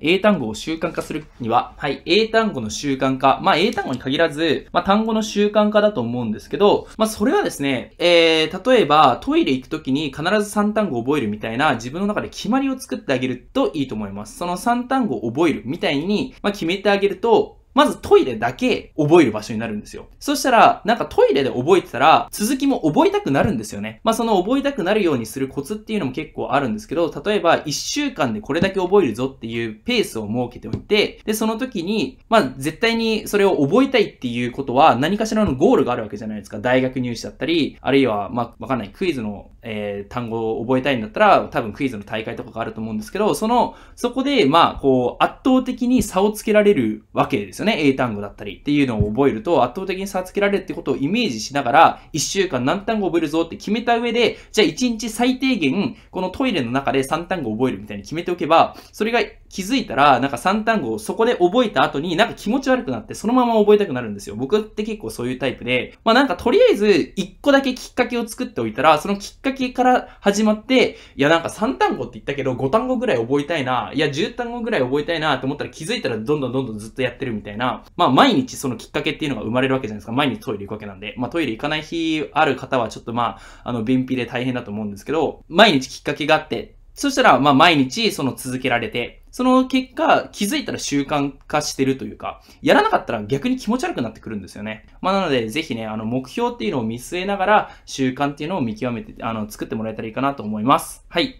英単語を習慣化するには、はい、英単語の習慣化、まあ、英単語に限らず、まあ、単語の習慣化だと思うんですけど、まあ、それはですね、えー、例えば、トイレ行くときに必ず3単語覚えるみたいな、自分の中で決まりを作ってあげるといいと思います。その3単語を覚えるみたいに、まあ、決めてあげると、まずトイレだけ覚える場所になるんですよ。そしたら、なんかトイレで覚えてたら、続きも覚えたくなるんですよね。まあその覚えたくなるようにするコツっていうのも結構あるんですけど、例えば1週間でこれだけ覚えるぞっていうペースを設けておいて、で、その時に、まあ絶対にそれを覚えたいっていうことは何かしらのゴールがあるわけじゃないですか。大学入試だったり、あるいは、まあわかんない、クイズの、えー、単語を覚えたいんだったら、多分クイズの大会とかがあると思うんですけど、その、そこで、まあこう、圧倒的に差をつけられるわけですですよね。英単語だったりっていうのを覚えると圧倒的に差をつけられるってことをイメージしながら、1週間何単語覚えるぞって決めた上で、じゃあ1日最低限、このトイレの中で3単語覚えるみたいに決めておけば、それが気づいたら、なんか3単語をそこで覚えた後になんか気持ち悪くなってそのまま覚えたくなるんですよ。僕って結構そういうタイプで、まあなんかとりあえず1個だけきっかけを作っておいたら、そのきっかけから始まって、いやなんか3単語って言ったけど5単語ぐらい覚えたいな、いや10単語ぐらい覚えたいなと思ったら気づいたらどんどんどんどんずっとやってるみたいな。たいな、まあ毎日そのきっかけっていうのが生まれるわけじゃないですか。毎日トイレ行くわけなんで。まあトイレ行かない日ある方はちょっとまあ、あの、便秘で大変だと思うんですけど、毎日きっかけがあって、そしたらまあ毎日その続けられて、その結果、気づいたら習慣化してるというか、やらなかったら逆に気持ち悪くなってくるんですよね。まあなので、ぜひね、あの、目標っていうのを見据えながら、習慣っていうのを見極めて、あの、作ってもらえたらいいかなと思います。はい。